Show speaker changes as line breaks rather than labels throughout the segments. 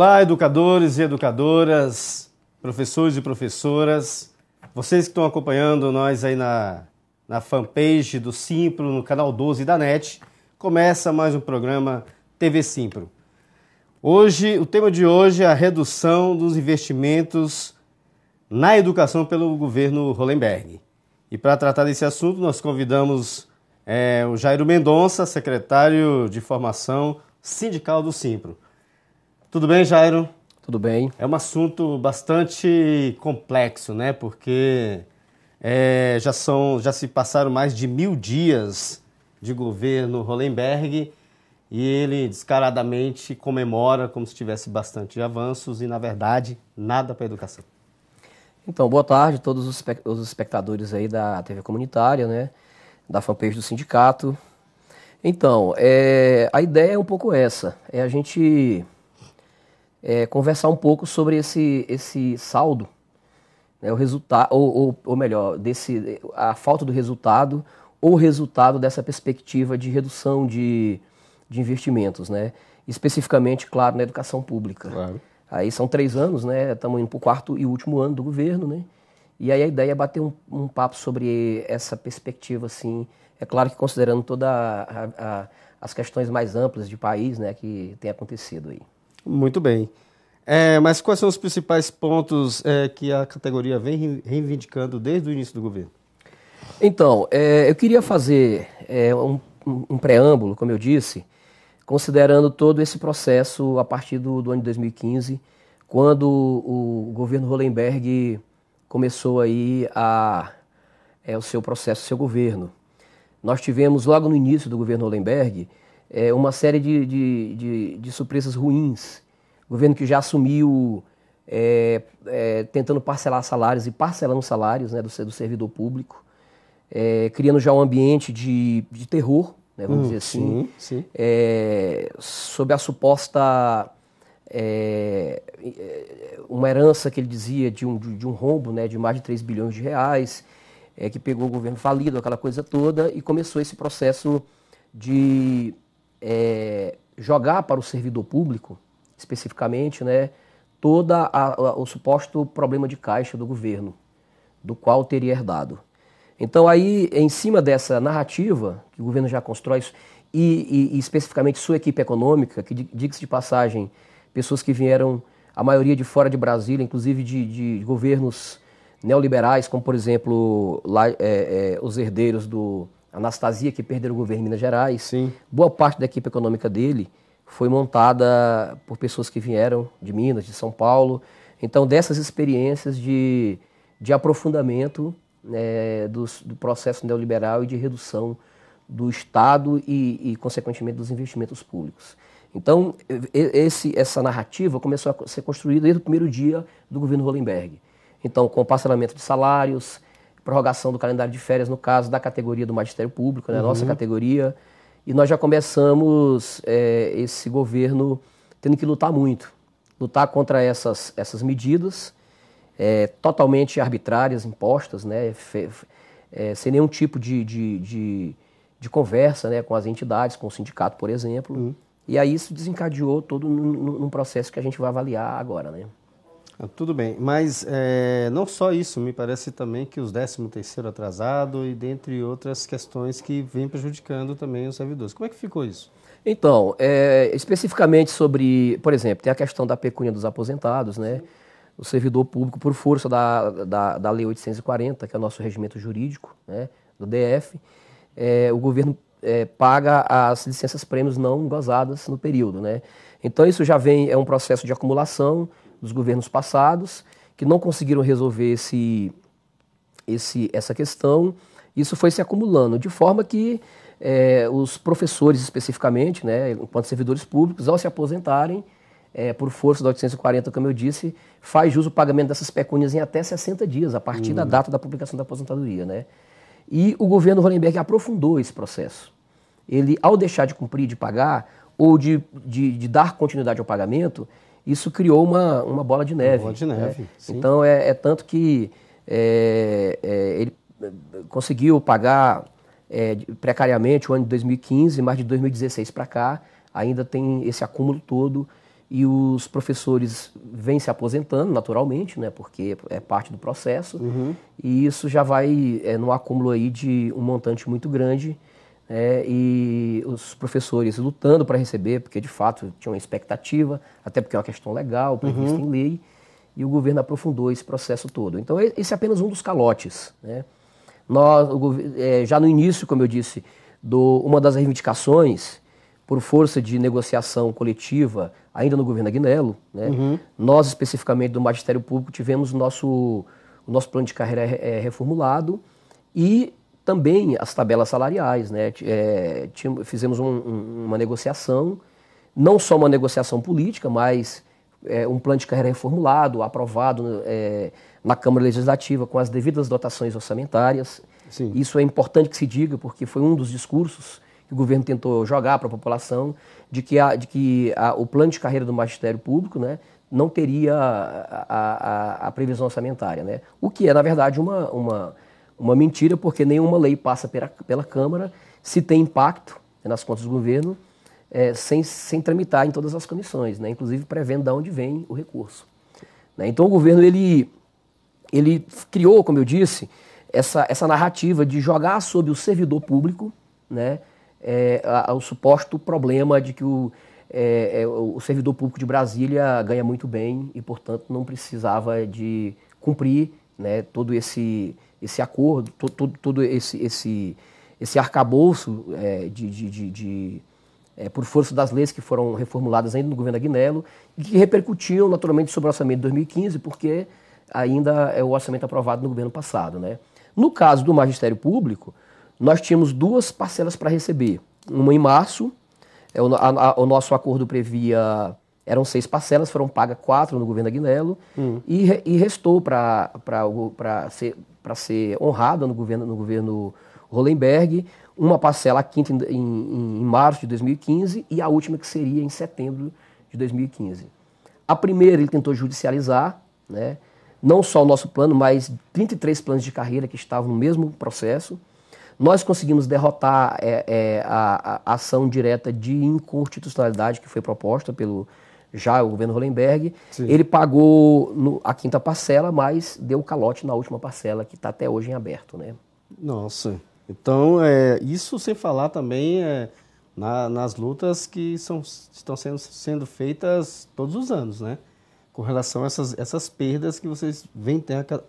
Olá, educadores e educadoras, professores e professoras, vocês que estão acompanhando nós aí na, na fanpage do Simpro, no canal 12 da NET, começa mais um programa TV Simpro. Hoje, o tema de hoje é a redução dos investimentos na educação pelo governo Hollenberg. E para tratar desse assunto, nós convidamos é, o Jairo Mendonça, secretário de Formação Sindical do Simpro. Tudo bem, Jairo? Tudo bem. É um assunto bastante complexo, né? Porque é, já, são, já se passaram mais de mil dias de governo Hollenberg e ele descaradamente comemora como se tivesse bastante avanços e, na verdade, nada para a
educação. Então, boa tarde a todos os espectadores aí da TV comunitária, né? Da fanpage do sindicato. Então, é, a ideia é um pouco essa: é a gente é, conversar um pouco sobre esse, esse saldo, né, o resultado, ou, ou, ou, melhor, desse, a falta do resultado ou resultado dessa perspectiva de redução de, de investimentos, né? especificamente, claro, na educação pública. Claro. Aí são três anos, né? Estamos indo para o quarto e último ano do governo, né? E aí a ideia é bater um, um papo sobre essa perspectiva, assim. É claro que considerando todas as questões mais amplas de país, né, que tem acontecido aí.
Muito bem. É, mas quais são os principais pontos é, que a categoria vem reivindicando desde o início do governo?
Então, é, eu queria fazer é, um, um, preâmbulo, como eu disse, considerando todo esse processo a partir do, do ano de 2015, quando o, governo Rolenberg começou aí a, é, o seu processo, o seu governo. Nós tivemos, logo no início do governo Rolenberg, é, uma série de, de, de, de, surpresas ruins. Governo que já assumiu é, é, tentando parcelar salários e parcelando salários né, do, do servidor público, é, criando já um ambiente de, de terror, né, vamos hum, dizer assim, sim, sim. É, sob a suposta. É, uma herança que ele dizia de um, de, um rombo né, de mais de 3 bilhões de reais, que pegou o governo falido, aquela coisa toda, e começou esse processo de é, jogar para o servidor público, especificamente, né, todo o suposto problema de caixa do governo, do qual teria herdado. Então, aí, em cima dessa narrativa que o governo já constrói, e, e, e especificamente sua equipe econômica, que diga-se de passagem, pessoas que vieram, a maioria de fora de Brasília, inclusive de, de governos neoliberais, como, por exemplo, lá, é, é, os herdeiros do, Anastasia, que perdeu o governo em Minas Gerais. Sim. Boa parte da equipe econômica dele foi montada por pessoas que vieram de Minas, de São Paulo. Então, dessas experiências de, de aprofundamento né, do, do, processo neoliberal e de redução do Estado e, e consequentemente, dos investimentos públicos. Então, esse, essa narrativa começou a ser construída desde o primeiro dia do governo Rolenberg. Então, com o parcelamento de salários, prorrogação do calendário de férias, no caso da categoria do Magistério Público, né, uhum. nossa categoria. E nós já começamos é, esse governo tendo que lutar muito lutar contra essas, essas medidas é, totalmente arbitrárias, impostas, né, fe, é, sem nenhum tipo de, de, de, de, conversa né, com as entidades, com o sindicato, por exemplo. Uhum. E aí isso desencadeou todo num, num processo que a gente vai avaliar agora. Né?
Ah, tudo bem, mas é, não só isso, me parece também que os 13 terceiro atrasado e dentre outras questões que vem prejudicando também os servidores. Como é que ficou isso?
Então, é, especificamente sobre, por exemplo, tem a questão da pecúnia dos aposentados, né? Sim. O servidor público, por força da, da, da Lei 840, que é o nosso regimento jurídico, né, do DF, é, eh, o governo é, paga as licenças prêmios não gozadas no período, né? Então isso já vem, é um processo de acumulação, dos governos passados, que não conseguiram resolver esse, esse, essa questão. Isso foi se acumulando, de forma que é, os professores, especificamente, né, enquanto servidores públicos, ao se aposentarem, é, por força da 840, como eu disse, faz jus o pagamento dessas pecúnias em até 60 dias, a partir hum. da data da publicação da aposentadoria. Né? E o governo Hollenberg aprofundou esse processo. Ele, ao deixar de cumprir, de pagar, ou de, de, de dar continuidade ao pagamento, isso criou uma, uma bola de neve. Uma bola de né? neve. Né? Então é, é, tanto que é, é, ele é, conseguiu pagar é, precariamente o ano de 2015, mas de 2016 para cá ainda tem esse acúmulo todo e os professores vêm se aposentando naturalmente, né, porque é parte do processo, uhum. e isso já vai é, no acúmulo aí de um montante muito grande é, e os professores lutando para receber, porque de fato tinham expectativa, até porque é uma questão legal, prevista uhum. em lei, e o governo aprofundou esse processo todo. Então, esse é apenas um dos calotes. Né? Nós, o, é, já no início, como eu disse, do, uma das reivindicações, por força de negociação coletiva, ainda no governo Aguinello, né? uhum. nós especificamente do Magistério Público tivemos nosso, o nosso plano de carreira é, é reformulado e também as tabelas salariais. Né? É, tínhamos, fizemos um, um, uma negociação, não só uma negociação política, mas é, um plano de carreira reformulado, aprovado é, na Câmara Legislativa com as devidas dotações orçamentárias. Sim. Isso é importante que se diga, porque foi um dos discursos que o governo tentou jogar para a população, de que, a, de que a, o plano de carreira do magistério público né, não teria a, a, a, previsão orçamentária. Né? O que é, na verdade, uma, uma uma mentira, porque nenhuma lei passa pela, pela Câmara se tem impacto né, nas contas do governo, é, sem, sem tramitar em todas as comissões, né? inclusive prevendo de onde vem o recurso. Né? Então o governo ele, ele criou, como eu disse, essa, essa narrativa de jogar sobre o servidor público né? É, a, a, o suposto problema de que o, é, é o servidor público de Brasília ganha muito bem e, portanto, não precisava de cumprir né, todo esse esse acordo, todo, todo, esse, esse, esse arcabouço é, de, de, de, de é, por força das leis que foram reformuladas ainda no governo Aguinello e que repercutiam naturalmente sobre o orçamento de 2015, porque ainda é o orçamento aprovado no governo passado. Né? No caso do magistério público, nós tínhamos duas parcelas para receber. Uma em março, é, o, a, a, o nosso acordo previa eram seis parcelas, foram pagas quatro no governo da hum. e, e restou para para ser honrada no governo, no governo Hollenberg, uma parcela a quinta em, em, em março de 2015 e a última que seria em setembro de 2015. A primeira ele tentou judicializar, né? não só o nosso plano, mas 33 planos de carreira que estavam no mesmo processo. Nós conseguimos derrotar é, é, a, a, ação direta de inconstitucionalidade que foi proposta pelo já o governo Hollenberg, Sim. ele pagou no, a quinta parcela, mas deu calote na última parcela, que está até hoje em aberto. Né?
Nossa, então é, isso sem falar também é, na, nas lutas que são, estão sendo, sendo feitas todos os anos, né? com relação a essas, essas perdas que vocês vem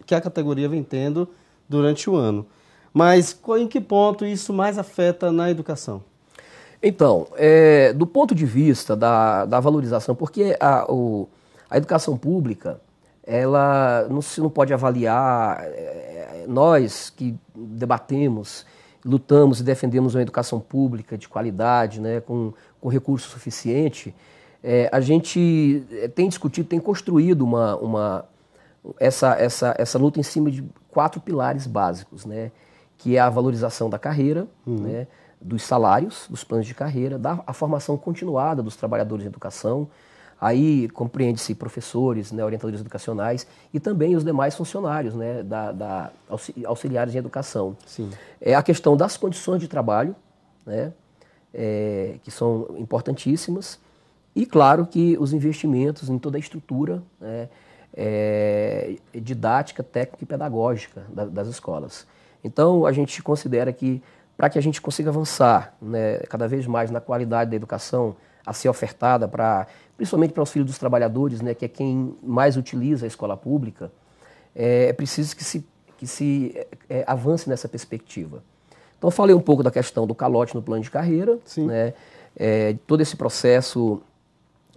que a categoria vem tendo durante o ano. Mas em que ponto isso mais afeta na educação?
Então, é, do ponto de vista da, da valorização, porque a, o, a educação pública, ela não se não pode avaliar, é, nós que debatemos, lutamos e defendemos uma educação pública de qualidade, né, com, com recurso suficiente, é, a gente é, tem discutido, tem construído uma, uma, essa, essa, essa luta em cima de quatro pilares básicos, né, que é a valorização da carreira, uhum. né, dos salários, dos planos de carreira, da a formação continuada dos trabalhadores de educação. Aí compreende-se professores, né, orientadores educacionais e também os demais funcionários, né, da, da auxiliares em educação. Sim. É a questão das condições de trabalho, né, é, que são importantíssimas. E claro que os investimentos em toda a estrutura né, é, didática, técnica e pedagógica da, das escolas. Então a gente considera que para que a gente consiga avançar né, cada vez mais na qualidade da educação a ser ofertada, pra, principalmente para os filhos dos trabalhadores, né, que é quem mais utiliza a escola pública, é, é preciso que se, que se é, é avance nessa perspectiva. Então, falei um pouco da questão do calote no plano de carreira, né, é, todo esse processo,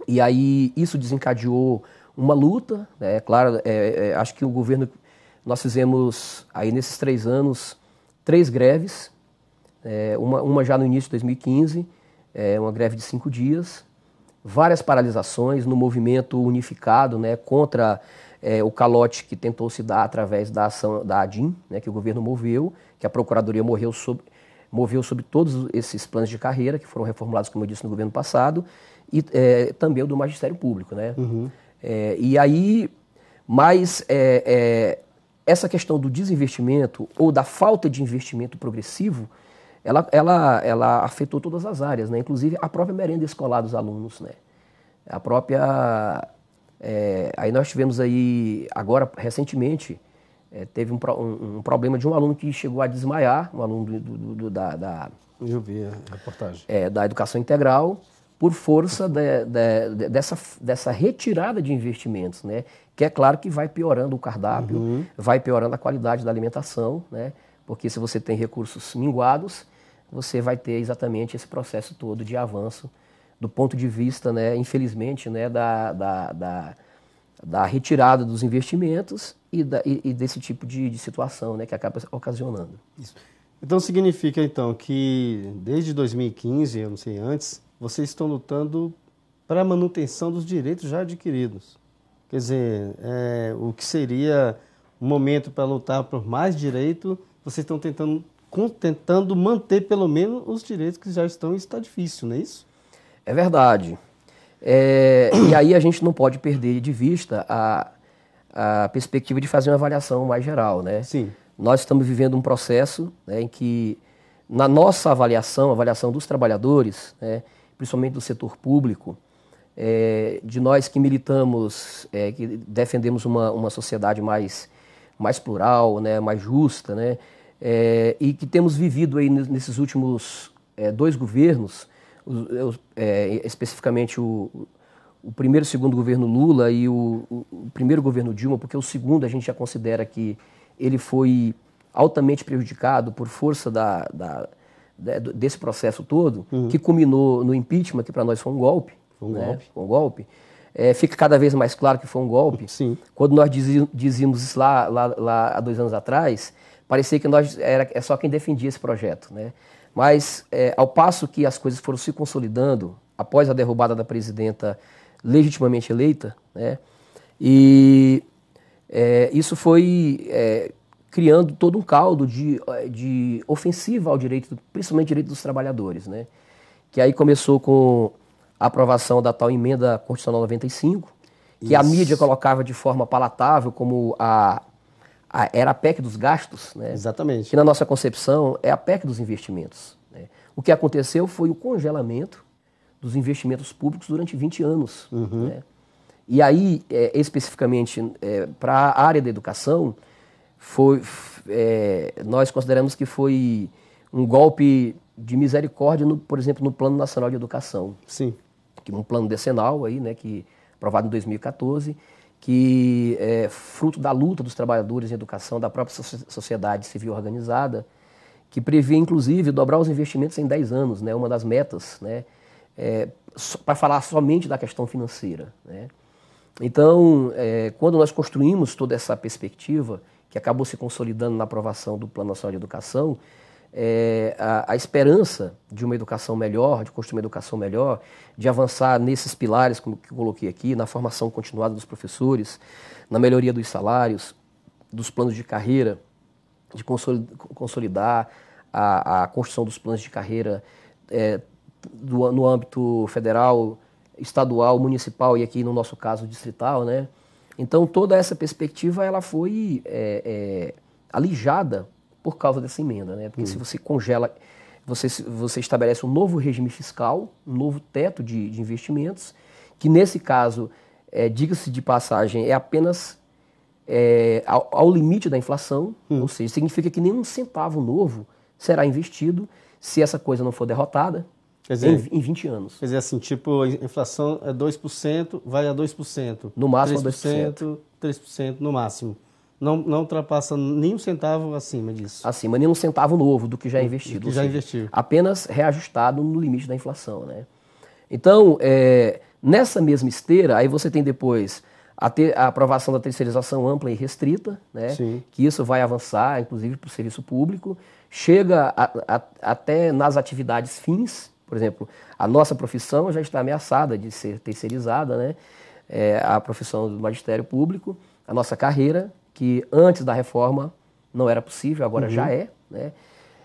e aí isso desencadeou uma luta, né, é claro, é, acho que o governo, nós fizemos aí nesses três anos, três greves, é, uma, uma, já no início de 2015, é, uma greve de cinco dias, várias paralisações no movimento unificado né, contra é, o calote que tentou se dar através da ação da ADIM, né, que o governo moveu, que a Procuradoria morreu sobre, moveu sobre todos esses planos de carreira que foram reformulados, como eu disse, no governo passado, e é, também o do Magistério Público. Né? Uhum. É, e aí, mas é, é, essa questão do desinvestimento ou da falta de investimento progressivo ela, ela, ela afetou todas as áreas, né? inclusive a própria merenda escolar dos alunos. Né? A própria. É, aí nós tivemos aí, agora, recentemente, é, teve um, um, um, problema de um aluno que chegou a desmaiar, um aluno do, do, do, da, da. Eu vi a reportagem. É, da educação integral, por força de, de, de, dessa, dessa retirada de investimentos, né? Que é claro que vai piorando o cardápio, uhum. vai piorando a qualidade da alimentação, né? Porque se você tem recursos minguados, você vai ter exatamente esse processo todo de avanço do ponto de vista, né, infelizmente, né, da, da, da, da retirada dos investimentos e, da, e, e desse tipo de, de, situação né, que acaba ocasionando. Isso.
Então significa então que desde 2015, eu não sei antes, vocês estão lutando para a manutenção dos direitos já adquiridos. Quer dizer, é, o que seria um momento para lutar por mais direito, vocês estão tentando tentando manter pelo menos os direitos que já estão, está difícil,
não é isso? É verdade. É, e aí a gente não pode perder de vista a, a perspectiva de fazer uma avaliação mais geral, né? Sim. Nós estamos vivendo um processo né, em que, na nossa avaliação, avaliação dos trabalhadores, né, principalmente do setor público, é, de nós que militamos, é, que defendemos uma, uma sociedade mais, mais plural, né, mais justa, né? é, e que temos vivido aí nesses últimos é, dois governos, é, é, especificamente o, o primeiro e segundo governo Lula e o, o, primeiro governo Dilma, porque o segundo a gente já considera que ele foi altamente prejudicado por força da, da, da desse processo todo, uhum. que culminou no impeachment, que para nós foi um golpe. Foi um né? golpe. Foi um golpe. É, fica cada vez mais claro que foi um golpe. Sim. Quando nós dizíamos isso lá, lá, lá há dois anos atrás, parecia que nós era é só quem defendia esse projeto, né? Mas é, ao passo que as coisas foram se consolidando após a derrubada da presidenta legitimamente eleita, né? E é, isso foi é, criando todo um caldo de, é, de ofensiva ao direito, principalmente direito dos trabalhadores, né? Que aí começou com a aprovação da tal emenda constitucional 95, que isso. a mídia colocava de forma palatável como a a, era a PEC dos gastos, né? Exatamente. Que na nossa concepção é a PEC dos investimentos. Né? O que aconteceu foi o congelamento dos investimentos públicos durante 20 anos. Uhum. Né? E aí, é, especificamente é, para a área da educação, foi, é, nós consideramos que foi um golpe de misericórdia, no, por exemplo, no Plano Nacional de Educação. Sim. Que um plano decenal aí, né, que aprovado em 2014, que é fruto da luta dos trabalhadores em educação, da própria sociedade civil organizada, que prevê, inclusive, dobrar os investimentos em 10 anos, né, uma das metas, né, é, para falar somente da questão financeira. Né. Então, é, quando nós construímos toda essa perspectiva, que acabou se consolidando na aprovação do Plano Nacional de Educação, é, a, a, esperança de uma educação melhor, de construir uma educação melhor, de avançar nesses pilares como que eu coloquei aqui, na formação continuada dos professores, na melhoria dos salários, dos planos de carreira, de consolidar a, a construção dos planos de carreira é, do, no âmbito federal, estadual, municipal e aqui no nosso caso distrital, né? Então toda essa perspectiva ela foi é, é alijada por causa dessa emenda, né? Porque hum. se você congela, você, você estabelece um novo regime fiscal, um novo teto de, de investimentos, que nesse caso, é, diga-se de passagem, é apenas é, ao, ao, limite da inflação, hum. ou seja, significa que nenhum centavo novo será investido se essa coisa não for derrotada, Quer dizer,
em, em 20 anos. Quer dizer, assim, tipo, a inflação é 2%, vai a 2%. No máximo 3%, 2%. 3% no máximo não, não ultrapassa nem um centavo acima disso.
Acima, nem um centavo novo do que já é investido. Do que já investiu. Apenas reajustado no limite da inflação. Né? Então, é, nessa mesma esteira, aí você tem depois a, ter, a aprovação da terceirização ampla e restrita, né? Sim. que isso vai avançar, inclusive, para o serviço público, chega a, a, até nas atividades fins, por exemplo, a nossa profissão já está ameaçada de ser terceirizada, né? É, a profissão do magistério público, a nossa carreira, que antes da reforma não era possível, agora uhum. já é. Né?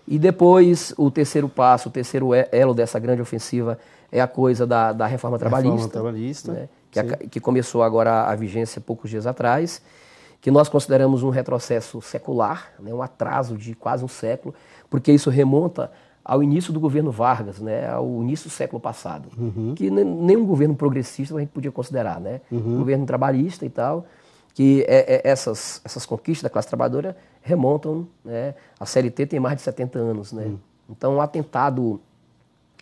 E depois, o terceiro passo, o terceiro elo dessa grande ofensiva é a coisa da, da reforma trabalhista. Reforma trabalhista. Né? Que, a, que, começou agora a vigência poucos dias atrás, que nós consideramos um retrocesso secular, né? um atraso de quase um século, porque isso remonta ao início do governo Vargas, né, ao início do século passado, uhum. que nenhum governo progressista a gente podia considerar, né, uhum. governo trabalhista e tal, que é, é, essas, essas conquistas da classe trabalhadora remontam, né, a CLT tem mais de 70 anos, né? Hum. Então, um atentado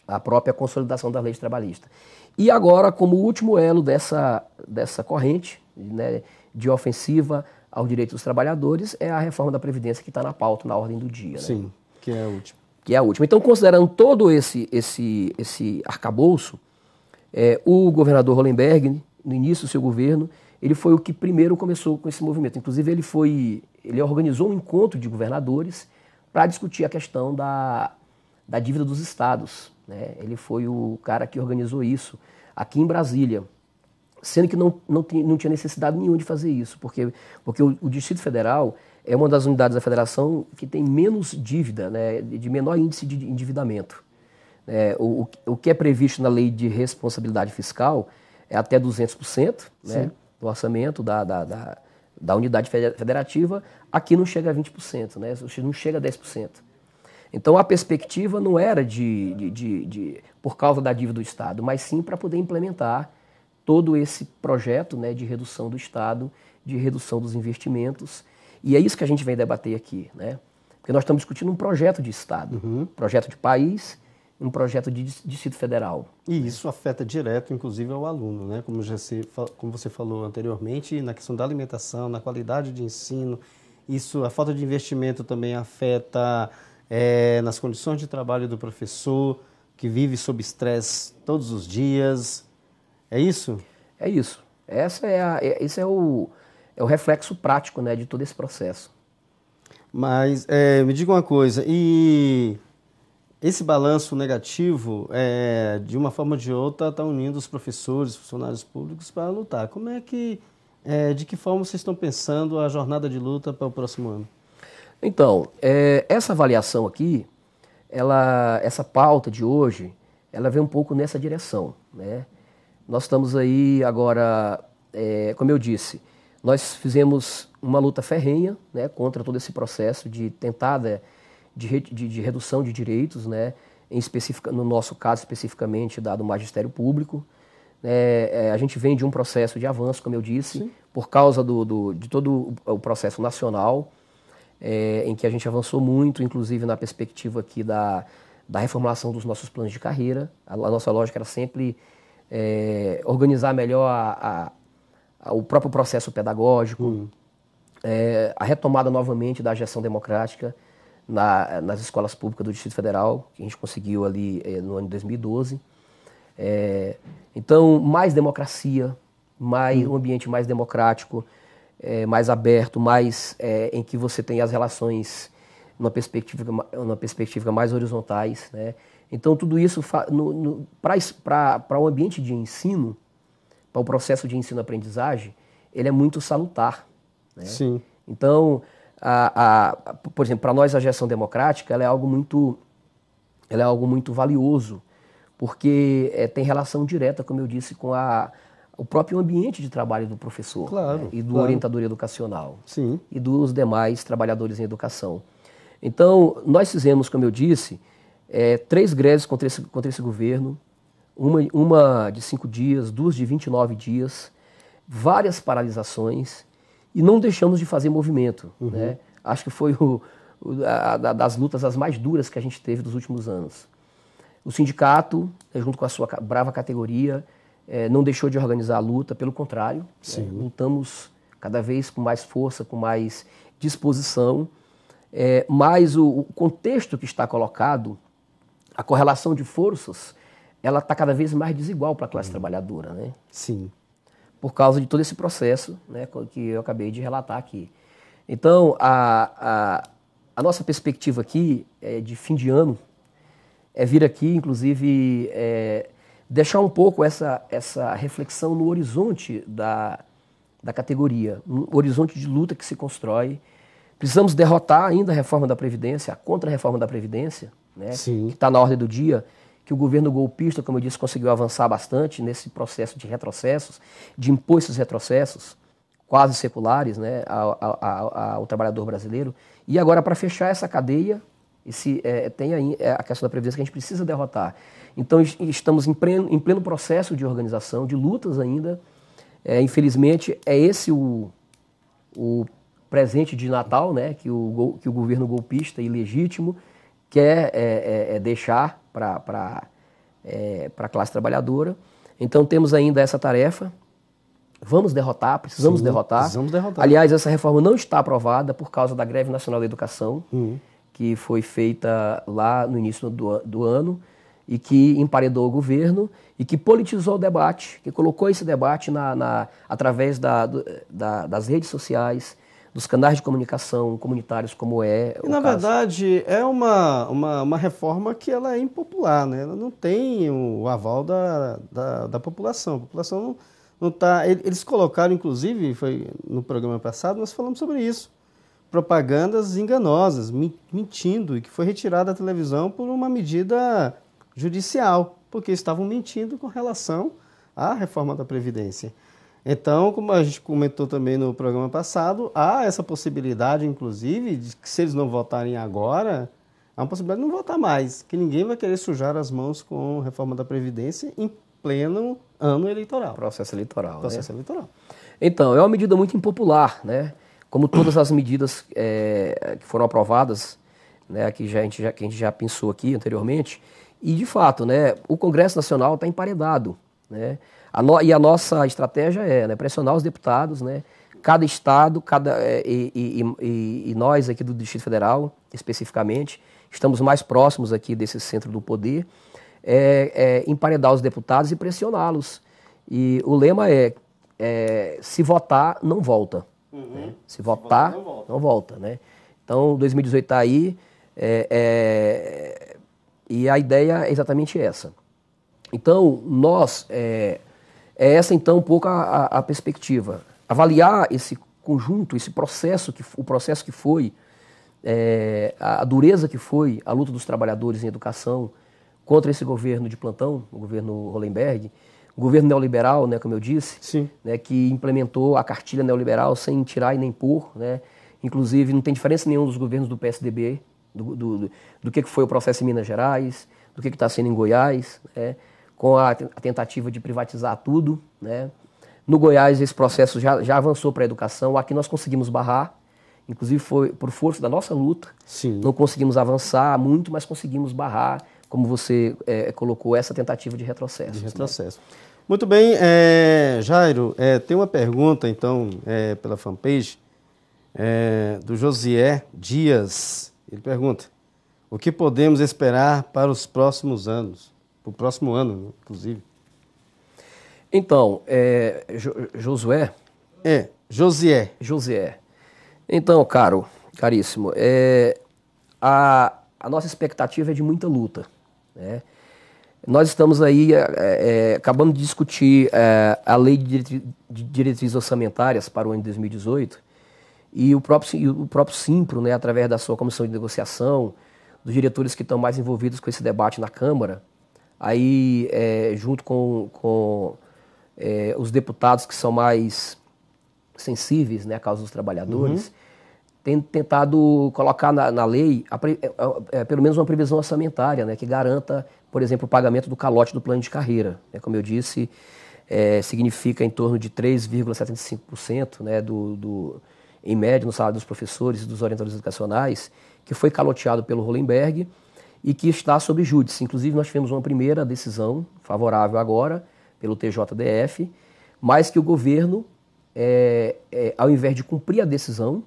à própria consolidação da lei trabalhista. E agora, como último elo dessa, dessa corrente né, de ofensiva aos direitos dos trabalhadores, é a reforma da Previdência que está na pauta, na ordem do dia. Né? Sim, né? que é a última. Que é a última. Então, considerando todo esse, esse, esse arcabouço, é, o governador Hollenberg, no início do seu governo, ele foi o que primeiro começou com esse movimento. Inclusive, ele foi, ele organizou um encontro de governadores para discutir a questão da, da dívida dos estados. Né? Ele foi o cara que organizou isso aqui em Brasília, sendo que não, não, não tinha necessidade nenhuma de fazer isso, porque, porque o, o, Distrito Federal é uma das unidades da federação que tem menos dívida, né? de menor índice de endividamento. É, o, o que é previsto na lei de responsabilidade fiscal é até 200%, né? Sim. né? do orçamento da, da, da, da unidade federativa, aqui não chega a 20%, né? não chega a 10%. Então a perspectiva não era de, de, de, de por causa da dívida do Estado, mas sim para poder implementar todo esse projeto né, de redução do Estado, de redução dos investimentos. E é isso que a gente vem debater aqui, né? Porque nós estamos discutindo um projeto de Estado, uhum. projeto de país, um projeto de Distrito Federal.
E isso afeta direto, inclusive, ao aluno, né? Como, já se, como você falou anteriormente, na questão da alimentação, na qualidade de ensino, isso, a falta de investimento também afeta é, nas condições de trabalho do professor, que vive sob estresse
todos os dias. É isso? É isso. Essa é a, é, esse é o, é o reflexo prático né, de todo esse processo. Mas é,
me diga uma coisa, e esse balanço negativo, é, de uma forma ou de outra, está unindo os professores, funcionários públicos para lutar. Como é que,
é, de que forma vocês estão pensando a jornada de luta para o próximo ano? Então, é, essa avaliação aqui, ela, essa pauta de hoje, ela vem um pouco nessa direção, né? Nós estamos aí agora, é, como eu disse, nós fizemos uma luta ferrenha, né, contra todo esse processo de tentada de, de, de redução de direitos, né? Em específico no nosso caso especificamente dado do Magistério Público. Né? É, a gente vem de um processo de avanço, como eu disse, Sim. por causa do, do, de todo o processo nacional, é, em que a gente avançou muito, inclusive na perspectiva aqui da, da reformulação dos nossos planos de carreira. A, a nossa lógica era sempre é, organizar melhor a, a, o próprio processo pedagógico, hum. é, a retomada novamente da gestão democrática na, nas escolas públicas do Distrito Federal, que a gente conseguiu ali é, no ano de 2012. É, então, mais democracia, mais hum. um ambiente mais democrático, é, mais aberto, mais é, em que você tem as relações numa perspectiva, numa perspectiva mais horizontais. Né? Então, tudo isso para o ambiente de ensino, para o processo de ensino-aprendizagem, ele é muito salutar. Né? Sim. Então, a, a, por exemplo, para nós a gestão democrática ela é algo muito, ela é algo muito valioso, porque é, tem relação direta, como eu disse, com a, o próprio ambiente de trabalho do professor né, claro, né? e do claro. orientador educacional Sim. e dos demais trabalhadores em educação. Então, nós fizemos, como eu disse, é, três greves contra esse, contra esse governo, uma, uma de cinco dias, duas de 29 dias, várias paralisações e não deixamos de fazer movimento. Uhum. Né? Acho que foi o, o a, das lutas as mais duras que a gente teve dos últimos anos. O sindicato, né, junto com a sua brava categoria, é, não deixou de organizar a luta, pelo contrário, é, lutamos cada vez com mais força, com mais disposição. É, mas o, o contexto que está colocado, a correlação de forças, ela está cada vez mais desigual para a classe uhum. trabalhadora, né? Sim por causa de todo esse processo né, que eu acabei de relatar aqui. Então, a, a, a nossa perspectiva aqui é de fim de ano é vir aqui, inclusive, é, deixar um pouco essa, essa reflexão no horizonte da, da categoria, um horizonte de luta que se constrói. Precisamos derrotar ainda a reforma da Previdência, a contra-reforma da Previdência, né, Sim. que está na ordem do dia, que o governo golpista, como eu disse, conseguiu avançar bastante nesse processo de retrocessos, de impor esses retrocessos quase seculares né, ao, ao, ao trabalhador brasileiro. E agora, para fechar essa cadeia, esse, é, tem aí é, a questão da Previdência que a gente precisa derrotar. Então, estamos em pleno, em pleno processo de organização, de lutas ainda. É, infelizmente, é esse o, o presente de Natal né, que, o, que o governo golpista e legítimo quer é, é, é deixar para é, a classe trabalhadora. Então temos ainda essa tarefa. Vamos derrotar, precisamos Sim, derrotar. Precisamos derrotar. Aliás, essa reforma não está aprovada por causa da greve nacional da educação, uhum. que foi feita lá no início do, do ano e que emparedou o governo e que politizou o debate, que colocou esse debate na, na através da, da, das redes sociais, dos canais de comunicação comunitários como é e, na caso.
verdade é uma, uma, uma, reforma que ela é impopular né ela não tem o aval da, da, da população a população não, não tá eles colocaram inclusive foi no programa passado nós falamos sobre isso propagandas enganosas mentindo e que foi retirada da televisão por uma medida judicial porque estavam mentindo com relação à reforma da previdência então, como a gente comentou também no programa passado, há essa possibilidade, inclusive, de que se eles não votarem agora, há uma possibilidade de não votar mais, que ninguém vai querer sujar as mãos com a reforma da Previdência
em pleno ano eleitoral. Processo eleitoral. Né? Processo né? eleitoral. Então, é uma medida muito impopular, né? Como todas as medidas é, que foram aprovadas, né, que, já, a gente já, que a gente já pensou aqui anteriormente, e de fato, né, o Congresso Nacional está emparedado, né? A no, e a nossa estratégia é né, pressionar os deputados, né? Cada estado, cada é, e, e, e, e nós aqui do Distrito Federal, especificamente, estamos mais próximos aqui desse centro do poder, é, é emparedar os deputados e pressioná-los. E o lema é, é, se votar, não volta. Uhum. Né? Se, votar, se votar não, volta. né? Então, 2018 está aí é, é, e a ideia é exatamente essa. Então, nós, é, é essa, então, um pouco a, a, a perspectiva. Avaliar esse conjunto, esse processo, que, o processo que foi, é, a dureza que foi a luta dos trabalhadores em educação contra esse governo de plantão, o governo Hollenberg, o governo neoliberal, né, como eu disse, né, que implementou a cartilha neoliberal sem tirar e nem pôr, né, inclusive não tem diferença nenhuma dos governos do PSDB, do, do, do, do que, que foi o processo em Minas Gerais, do que está sendo em Goiás, né, com a, tentativa de privatizar tudo. Né? No Goiás, esse processo já, já avançou para a educação. Aqui nós conseguimos barrar, inclusive foi por força da nossa luta. Sim. Não conseguimos avançar muito, mas conseguimos barrar, como você é, colocou, essa tentativa de retrocesso. De né? retrocesso. Né?
Muito bem, é, Jairo, é, tem uma pergunta, então, é, pela fanpage, é, do Josié Dias. Ele pergunta, o que podemos esperar para os próximos anos? para o próximo ano,
inclusive. Então, é, jo, Josué? É, Josié. Josié. Então, caro, caríssimo, é, a, a nossa expectativa é de muita luta. Né? Nós estamos aí, é, é, de discutir é, a lei de, diretrizes orçamentárias para o ano de 2018 e o próprio, o próprio Simpro, né, através da sua comissão de negociação, dos diretores que estão mais envolvidos com esse debate na Câmara, aí é, junto com, com é, os deputados que são mais sensíveis né, à causa dos trabalhadores, uhum. tem tentado colocar na, na lei a, é, é, é, pelo menos uma previsão orçamentária né, que garanta, por exemplo, o pagamento do calote do plano de carreira. Né, como eu disse, significa em torno de 3,75% né, do, do, em média no salário dos professores e dos orientadores educacionais, que foi caloteado pelo Hollenberg e que está sob júdice. Inclusive, nós tivemos uma primeira decisão favorável agora pelo TJDF, mas que o governo, é, é, ao invés de cumprir a decisão,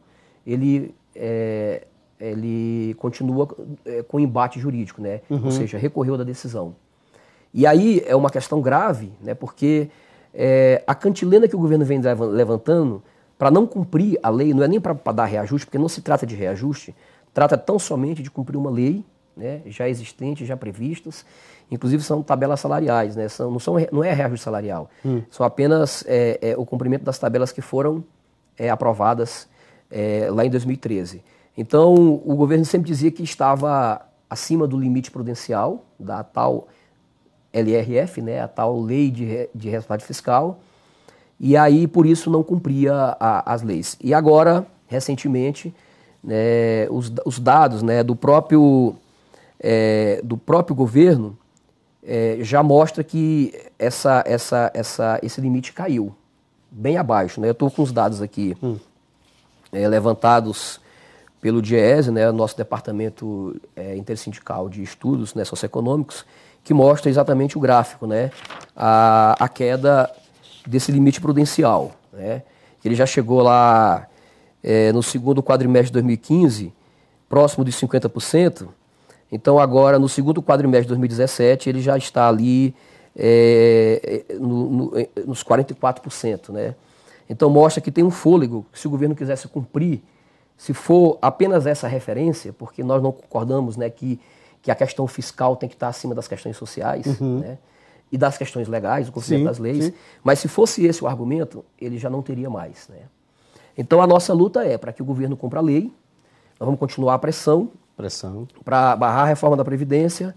ele, é, ele continua é, com embate jurídico, né? Uhum. ou seja, recorreu da decisão. E aí é uma questão grave, né? porque é, a cantilena que o governo vem levantando para não cumprir a lei, não é nem para dar reajuste, porque não se trata de reajuste, trata tão somente de cumprir uma lei né, já existentes, já previstos. Inclusive são tabelas salariais, né, são, não, são, não é reajuste salarial, hum. são apenas é, é, o cumprimento das tabelas que foram é, aprovadas é, lá em 2013. Então, o governo sempre dizia que estava acima do limite prudencial da tal LRF, né, a tal Lei de, de Responsabilidade Fiscal, e aí por isso não cumpria a, as leis. E agora, recentemente, né, os, os dados né, do próprio é, do próprio governo é, já mostra que essa, essa, essa, esse limite caiu bem abaixo. Né? Eu estou com os dados aqui hum. é, levantados pelo DIESE, né, nosso departamento é, intersindical de estudos né, socioeconômicos, que mostra exatamente o gráfico, né, a, a queda desse limite prudencial. Né? Ele já chegou lá é, no segundo quadrimestre de 2015, próximo de 50%, então, agora, no segundo quadrimestre de 2017, ele já está ali é, é no, no, é, nos 44%. Né? Então, mostra que tem um fôlego, que se o governo quisesse cumprir, se for apenas essa referência, porque nós não concordamos né, que, que a questão fiscal tem que estar acima das questões sociais uhum. né, e das questões legais, do cumprimento sim, das leis, sim. mas se fosse esse o argumento, ele já não teria mais. Né? Então, a nossa luta é para que o governo cumpra a lei, nós vamos continuar a pressão, pressão para barrar a reforma da Previdência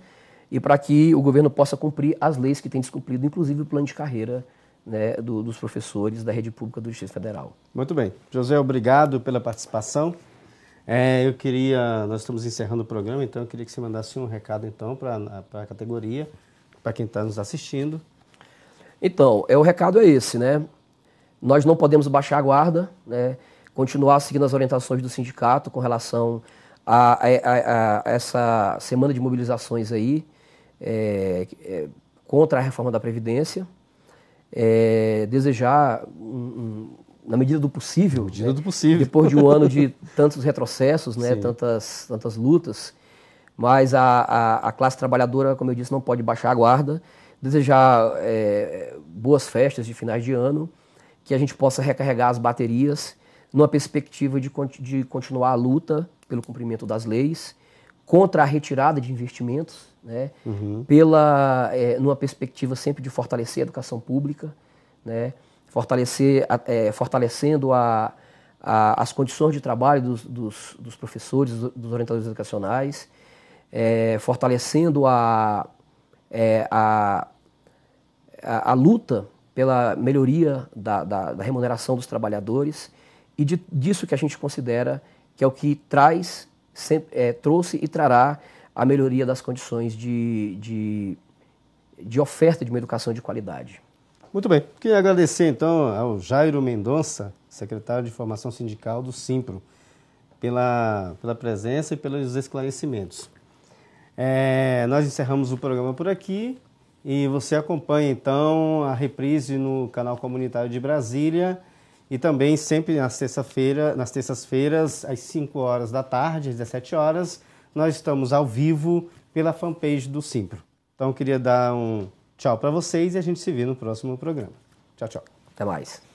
e para que o governo possa cumprir as leis que tem descumprido, inclusive o plano de carreira né, do, dos professores da rede pública do Distrito Federal.
Muito bem. José, obrigado pela participação. É, eu queria, nós estamos encerrando o programa, então eu queria que você mandasse um recado então para a categoria, para quem está nos assistindo.
Então, é, o recado é esse, né? Nós não podemos baixar a guarda, né? continuar seguindo as orientações do sindicato com relação a, a, a, essa semana de mobilizações aí é, é, contra a reforma da Previdência, é, desejar, um, um, na medida do possível, medida né, do possível. depois de um ano de tantos retrocessos, né, tantas, tantas lutas, mas a, classe trabalhadora, como eu disse, não pode baixar a guarda, desejar é, boas festas de finais de ano, que a gente possa recarregar as baterias numa perspectiva de, de continuar a luta pelo cumprimento das leis, contra a retirada de investimentos, né? Uhum. Pela, é, numa perspectiva sempre de fortalecer a educação pública, né? Fortalecer, é, fortalecendo a, a, as condições de trabalho dos, dos, dos professores, dos orientadores educacionais, é, fortalecendo a, a, a, a, luta pela melhoria da, da, da remuneração dos trabalhadores e de, disso que a gente considera que é o que traz, sempre, é, trouxe e trará a melhoria das condições de, de, de oferta de uma educação de qualidade.
Muito bem. Queria agradecer então ao Jairo Mendonça, secretário de Formação Sindical do Simpro, pela, pela presença e pelos esclarecimentos. É, nós encerramos o programa por aqui e você acompanha então a reprise no canal comunitário de Brasília e também sempre nas terça-feira, nas terças-feiras, às 5 horas da tarde, às 17 horas, nós estamos ao vivo pela fanpage do Simpro. Então eu queria dar um tchau para vocês e a gente se vê no próximo programa. Tchau, tchau. Até mais.